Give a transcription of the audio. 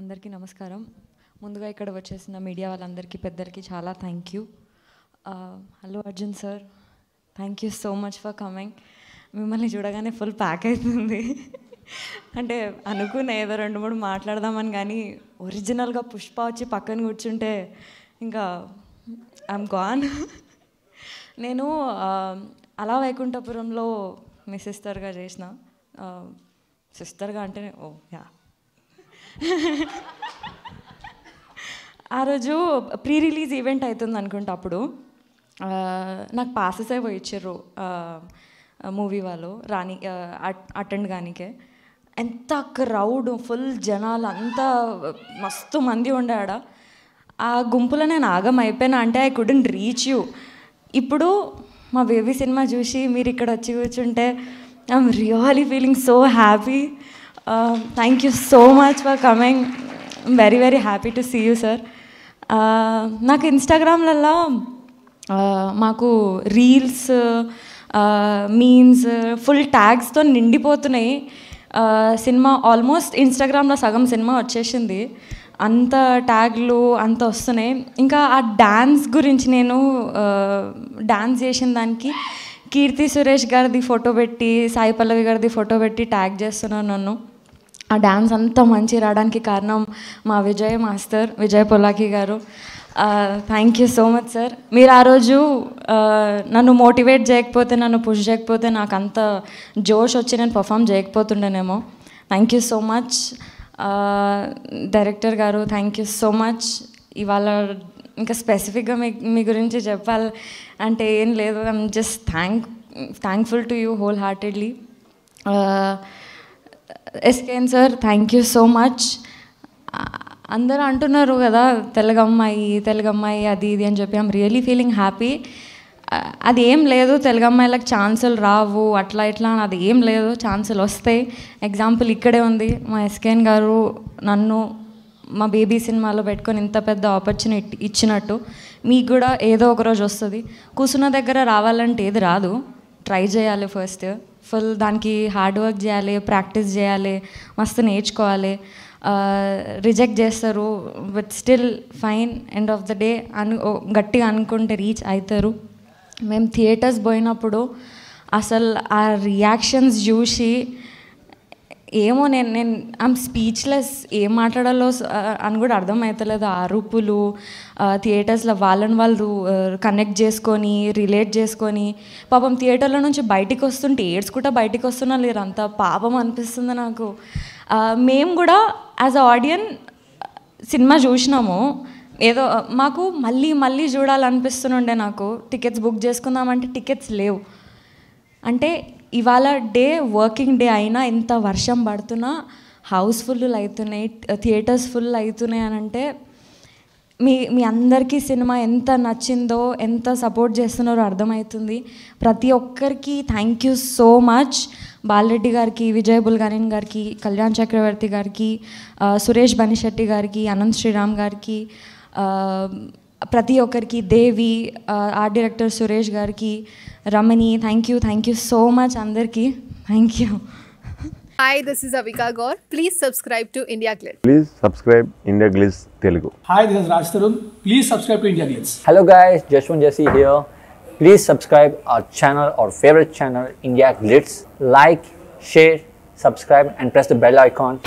అందరికీ నమస్కారం ముందుగా ఇక్కడ వచ్చేసిన మీడియా వాళ్ళందరికీ పెద్దలకి చాలా thank you hello Arjun sir thank you so much for coming మిమ్మల్ని చూడగానే ఫుల్ ప్యాక్ అవుతుంది అంటే అనుకునే ఏదో రెండు మూడు మాట్లాడదామని కానీ ఒరిజినల్గా పుష్ప వచ్చి పక్కన కూర్చుంటే ఇంకా ఐమ్ గాన్ నేను అలా వైకుంఠపురంలో మీ సిస్టర్గా చేసిన సిస్టర్గా అంటే ఓ oh, యా ఆ రోజు ప్రీ రిలీజ్ ఈవెంట్ అవుతుంది అనుకుంటా అప్పుడు నాకు పాసెస్ అయి ఇచ్చారు మూవీ వాళ్ళు రాని అటెండ్ కానికే ఎంత క్రౌడ్ ఫుల్ జనాలు అంతా మస్తు మంది ఉండాడ ఆ గుంపులో నేను ఆగం అయిపోయినా అంటే ఐ కుడెంట్ రీచ్ యూ ఇప్పుడు మా బేబీ సినిమా చూసి మీరు ఇక్కడ వచ్చి కూర్చుంటే I'm really feeling so happy thank you so much for coming very very happy to see you sir నాకు ఇన్స్టాగ్రామ్లలో uh, మాకు రీల్స్ మీన్స్ ఫుల్ ట్యాగ్స్తో నిండిపోతున్నాయి uh, సినిమా ఆల్మోస్ట్ ఇన్స్టాగ్రామ్లో సగం సినిమా వచ్చేసింది అంత ట్యాగ్లు అంత వస్తున్నాయి ఇంకా ఆ డ్యాన్స్ గురించి నేను డ్యాన్స్ uh, చేసిన దానికి కీర్తి సురేష్ గారిది ఫోటో పెట్టి సాయి పల్లవి గారిది ఫోటో పెట్టి ట్యాగ్ చేస్తున్నాను నన్ను ఆ డ్యాన్స్ అంతా మంచి రావడానికి కారణం మా విజయ్ మాస్టర్ విజయ్ పొలాకి గారు thank you so much sir మీరు ఆ రోజు నన్ను మోటివేట్ చేయకపోతే నన్ను పుష్ చేయకపోతే నాకు అంత జోష్ వచ్చి నేను పర్ఫామ్ చేయకపోతుండేనేమో thank you so much director గారు థ్యాంక్ యూ సో మచ్ ఇవాళ ఇంకా స్పెసిఫిక్గా మీ మీ గురించి చెప్పాలి అంటే ఏం లేదు I'm just thank thankful to you whole heartedly SKN sir thank you so much అందరూ అంటున్నారు కదా తెలుగమ్మాయి తెలుగమ్మాయి అది ఇది అని చెప్పి ఐమ్ రియలీ ఫీలింగ్ హ్యాపీ అది ఏం లేదు తెలుగు అమ్మాయిలకు ఛాన్సులు రావు అట్లా ఇట్లా అని అది ఏం లేదు ఛాన్సులు వస్తాయి ఎగ్జాంపుల్ ఇక్కడే ఉంది మా ఎస్కేన్ గారు నన్ను మా బేబీ సినిమాలో పెట్టుకొని ఇంత పెద్ద ఆపర్చునిటీ ఇచ్చినట్టు మీకు కూడా ఏదో ఒక రోజు వస్తుంది కూర్చున్న దగ్గర రావాలంటే ఏది రాదు ట్రై చేయాలి ఫస్ట్ ఫుల్ దానికి హార్డ్ వర్క్ చేయాలి ప్రాక్టీస్ చేయాలి మస్తు నేర్చుకోవాలి రిజెక్ట్ చేస్తారు but still fine end of the day అను గట్టిగా అనుకుంటే రీచ్ అవుతారు మేము థియేటర్స్ పోయినప్పుడు అసలు ఆ రియాక్షన్స్ చూసి ఏమో నేను నేను ఐమ్ స్పీచ్లెస్ ఏం మాట్లాడాలో అని కూడా అర్థమవుతలేదు ఆ అరుపులు థియేటర్స్లో వాళ్ళని వాళ్ళు కనెక్ట్ చేసుకొని రిలేట్ చేసుకొని పాపం థియేటర్లో నుంచి బయటికి వస్తుంటే ఏడ్చుకుంటా బయటికి వస్తున్నా లేరు అంత పాపం అనిపిస్తుంది నాకు మేము కూడా యాజ్ అ ఆడియన్ సినిమా చూసినాము ఏదో మాకు మళ్ళీ మళ్ళీ చూడాలనిపిస్తుండే నాకు టికెట్స్ బుక్ చేసుకుందామంటే టికెట్స్ లేవు అంటే ఇవాళ డే వర్కింగ్ డే అయినా ఎంత వర్షం పడుతున్నా హౌస్ ఫుల్ అవుతున్నాయి థియేటర్స్ ఫుల్ అవుతున్నాయి అని అంటే మీ మీ అందరికీ సినిమా ఎంత నచ్చిందో ఎంత సపోర్ట్ చేస్తున్నారో అర్థమవుతుంది ప్రతి ఒక్కరికి thank you so much Balareddy గారికి విజయ్ బుల్గారిన్ గారికి కళ్యాణ్ చక్రవర్తి గారికి సురేష్ బనిశెట్టి గారికి అనంత్ శ్రీరామ్ గారికి ప్రతి ఒక్కరికి దేవి ఆర్ట్ డైరెక్టర్ సురేష్ గారికి Ramani thank you thank you so much అందరికీ thank you hi this is Avika Gaur please subscribe to IndiaGlitz please subscribe IndiaGlitz Telugu hi this is Raj Tarun please subscribe to IndiaGlitz hello guys Jashwanth JC here please subscribe our channel our favourite channel IndiaGlitz like share subscribe and press the bell icon